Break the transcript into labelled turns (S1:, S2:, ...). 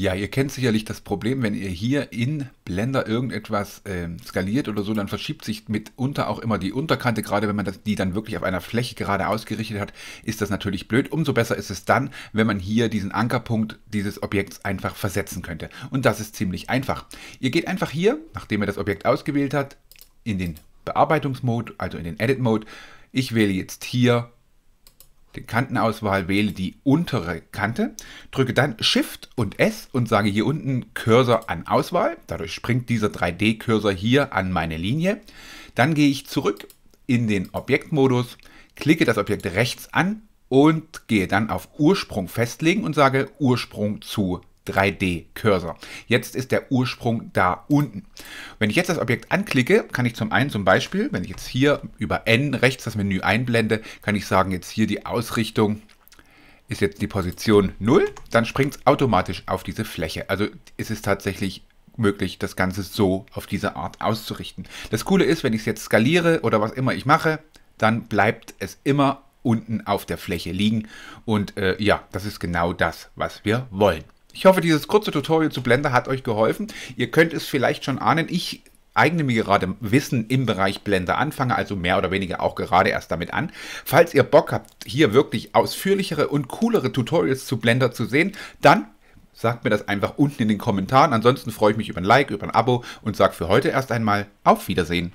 S1: Ja, ihr kennt sicherlich das Problem, wenn ihr hier in Blender irgendetwas äh, skaliert oder so, dann verschiebt sich mitunter auch immer die Unterkante. Gerade wenn man das, die dann wirklich auf einer Fläche gerade ausgerichtet hat, ist das natürlich blöd. Umso besser ist es dann, wenn man hier diesen Ankerpunkt dieses Objekts einfach versetzen könnte. Und das ist ziemlich einfach. Ihr geht einfach hier, nachdem ihr das Objekt ausgewählt habt, in den Bearbeitungsmode, also in den Edit Mode. Ich wähle jetzt hier die Kantenauswahl wähle die untere Kante, drücke dann Shift und S und sage hier unten Cursor an Auswahl. Dadurch springt dieser 3D-Cursor hier an meine Linie. Dann gehe ich zurück in den Objektmodus, klicke das Objekt rechts an und gehe dann auf Ursprung festlegen und sage Ursprung zu 3D-Cursor. Jetzt ist der Ursprung da unten. Wenn ich jetzt das Objekt anklicke, kann ich zum einen zum Beispiel, wenn ich jetzt hier über N rechts das Menü einblende, kann ich sagen, jetzt hier die Ausrichtung ist jetzt die Position 0, dann springt es automatisch auf diese Fläche. Also ist es tatsächlich möglich, das Ganze so auf diese Art auszurichten. Das Coole ist, wenn ich es jetzt skaliere oder was immer ich mache, dann bleibt es immer unten auf der Fläche liegen. Und äh, ja, das ist genau das, was wir wollen. Ich hoffe, dieses kurze Tutorial zu Blender hat euch geholfen. Ihr könnt es vielleicht schon ahnen, ich eigne mir gerade Wissen im Bereich Blender anfange, also mehr oder weniger auch gerade erst damit an. Falls ihr Bock habt, hier wirklich ausführlichere und coolere Tutorials zu Blender zu sehen, dann sagt mir das einfach unten in den Kommentaren. Ansonsten freue ich mich über ein Like, über ein Abo und sage für heute erst einmal auf Wiedersehen.